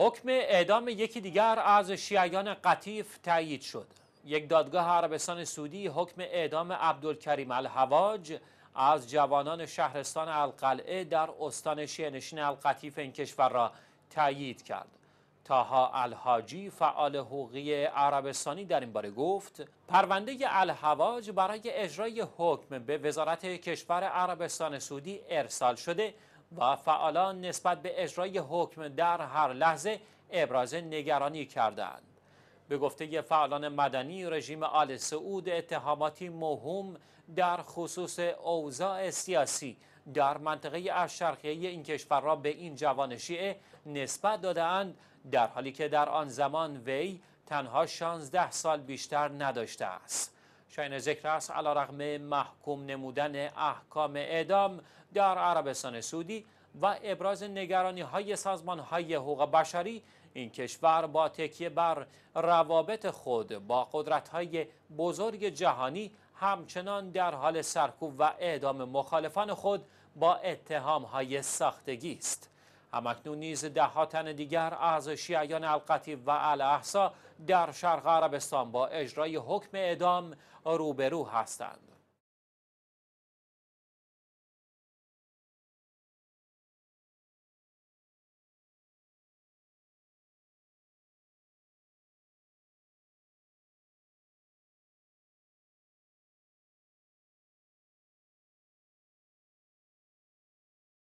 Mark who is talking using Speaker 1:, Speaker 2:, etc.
Speaker 1: حکم اعدام یکی دیگر از شیعیان قطیف تایید شد یک دادگاه عربستان سعودی حکم اعدام عبدالکریم الحواج از جوانان شهرستان القلعه در استان شیعنشین القطیف این کشور را تایید کرد تاها الحاجی فعال حقوقی عربستانی در این باره گفت پرونده الحواج برای اجرای حکم به وزارت کشور عربستان سعودی ارسال شده و فعالان نسبت به اجرای حکم در هر لحظه ابراز نگرانی کردند. به گفته فعالان مدنی رژیم آل سعود اتهاماتی مهم در خصوص اوضاع سیاسی در منطقه اشرقیه این کشور را به این جوان شیعه نسبت دادهاند در حالی که در آن زمان وی تنها 16 سال بیشتر نداشته است شاین ذکر است علا رغم محکوم نمودن احکام اعدام در عربستان سعودی و ابراز نگرانی های سازمان های حقوق بشری این کشور با تکیه بر روابط خود با قدرت های بزرگ جهانی همچنان در حال سرکوب و اعدام مخالفان خود با اتهام های ساختگی است همکنون نیز ده تن دیگر از شیعیان القطیب و الاحسا در شرق عربستان با اجرای حکم اعدام روبرو هستند